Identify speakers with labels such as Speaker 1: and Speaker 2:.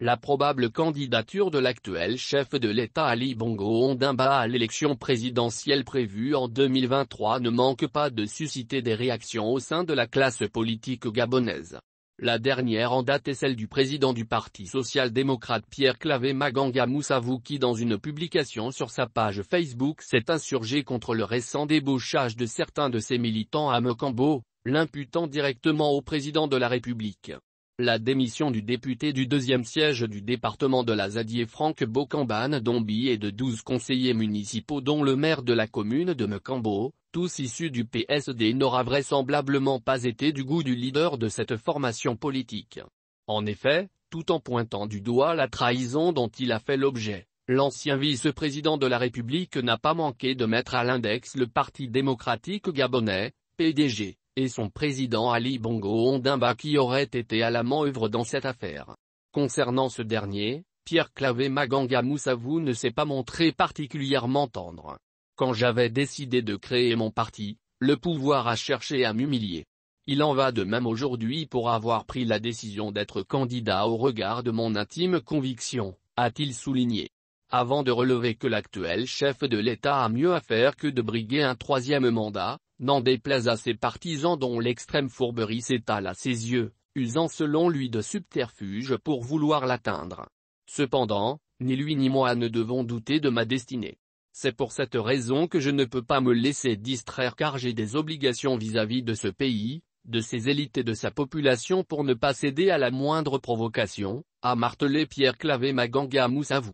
Speaker 1: la probable candidature de l'actuel chef de l'État Ali Bongo Ondimba à l'élection présidentielle prévue en 2023 ne manque pas de susciter des réactions au sein de la classe politique gabonaise. La dernière en date est celle du président du Parti social-démocrate Pierre Clavé Maganga Moussavou qui dans une publication sur sa page Facebook s'est insurgé contre le récent débauchage de certains de ses militants à Mokambo, l'imputant directement au président de la République. La démission du député du deuxième siège du département de la Zadier Franck Bocambane Dombi et de douze conseillers municipaux dont le maire de la commune de Mecambo, tous issus du PSD n'aura vraisemblablement pas été du goût du leader de cette formation politique. En effet, tout en pointant du doigt la trahison dont il a fait l'objet, l'ancien vice-président de la République n'a pas manqué de mettre à l'index le Parti démocratique gabonais, PDG et son président Ali Bongo Ondimba qui aurait été à la manœuvre dans cette affaire. Concernant ce dernier, Pierre Clavé Maganga Moussavou ne s'est pas montré particulièrement tendre. Quand j'avais décidé de créer mon parti, le pouvoir a cherché à m'humilier. Il en va de même aujourd'hui pour avoir pris la décision d'être candidat au regard de mon intime conviction, a-t-il souligné. Avant de relever que l'actuel chef de l'État a mieux à faire que de briguer un troisième mandat, N'en déplaise à ses partisans dont l'extrême fourberie s'étale à ses yeux, usant selon lui de subterfuges pour vouloir l'atteindre. Cependant, ni lui ni moi ne devons douter de ma destinée. C'est pour cette raison que je ne peux pas me laisser distraire car j'ai des obligations vis-à-vis de ce pays, de ses élites et de sa population pour ne pas céder à la moindre provocation, a martelé Pierre Clavé Maganga Moussavou.